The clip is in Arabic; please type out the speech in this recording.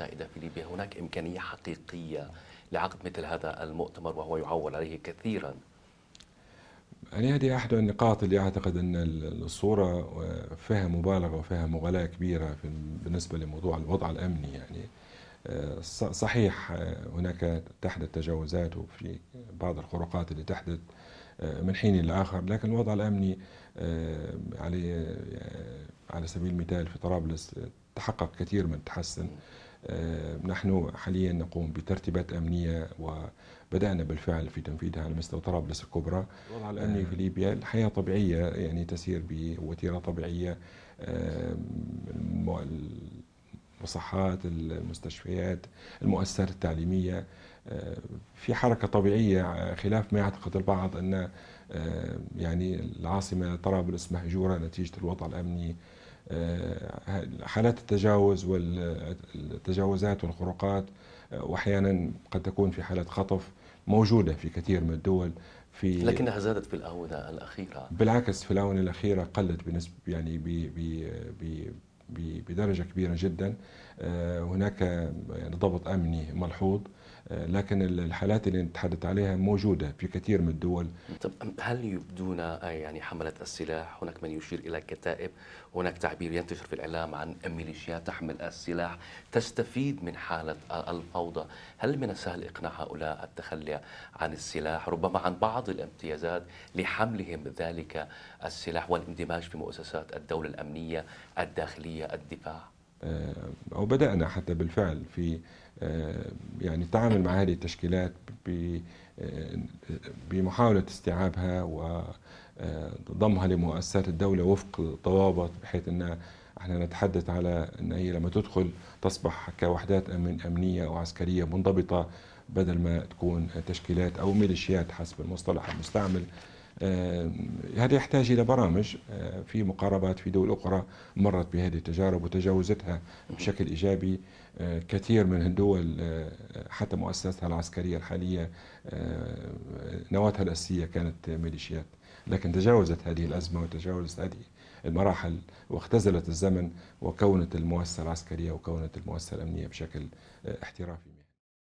السائدة في ليبيا هناك إمكانية حقيقية لعقد مثل هذا المؤتمر وهو يعول عليه كثيرا يعني هذه أحد النقاط اللي أعتقد أن الصورة فيها مبالغة وفيها مغالاة كبيرة بالنسبة لموضوع الوضع الأمني يعني آه، صحيح آه، هناك تحدث تجاوزات وفي بعض الخروقات اللي تحدث آه، من حين إلى آخر لكن الوضع الأمني على على سبيل المثال في طرابلس تحقق كثير من التحسن آه، نحن حاليا نقوم بترتيبات أمنية وبدأنا بالفعل في تنفيذها على مستوى طرابلس الكبرى الوضع الأمني في ليبيا الحياة طبيعية يعني تسير بوتيرة طبيعية آه، المصحات المستشفيات المؤسسات التعليمية آه، في حركة طبيعية خلاف ما يعتقد البعض أن يعني العاصمة طرابلس مهجورة نتيجة الوضع الأمني آه، حالات التجاوز والتجاوزات والخروقات آه، واحيانا قد تكون في حالات خطف موجوده في كثير من الدول في لكنها زادت في الاونه الاخيره بالعكس في الاونه الاخيره قلت بنسبه يعني بي بي بي بدرجه كبيره جدا آه، هناك يعني ضبط امني ملحوظ لكن الحالات اللي نتحدث عليها موجودة في كثير من الدول طب هل يبدون آه، يعني حملة السلاح هناك من يشير إلى كتائب هناك تعبير ينتشر في الإعلام عن ميليشيات تحمل السلاح تستفيد من حالة الفوضى هل من السهل إقناع هؤلاء التخلي عن السلاح ربما عن بعض الامتيازات لحملهم ذلك السلاح والاندماج في مؤسسات الدولة الأمنية الداخلية الدفاع آه، أو بدأنا حتى بالفعل في آه، يعني التعامل مع هذه التشكيلات آه، بمحاولة استيعابها وضمها لمؤسسات الدولة وفق ضوابط بحيث أن احنا نتحدث على أن هي لما تدخل تصبح كوحدات أمن أمنية أو عسكرية منضبطة بدل ما تكون تشكيلات أو ميليشيات حسب المصطلح المستعمل آه، هذا يحتاج إلى برامج آه، في مقاربات في دول أخرى مرت بهذه التجارب وتجاوزتها بشكل إيجابي آه، كثير من الدول حتى مؤسساتها العسكرية الحالية نواتها الأساسية كانت ميليشيات لكن تجاوزت هذه الأزمة وتجاوزت هذه المراحل واختزلت الزمن وكونت المؤسسة العسكرية وكونت المؤسسة الأمنية بشكل احترافي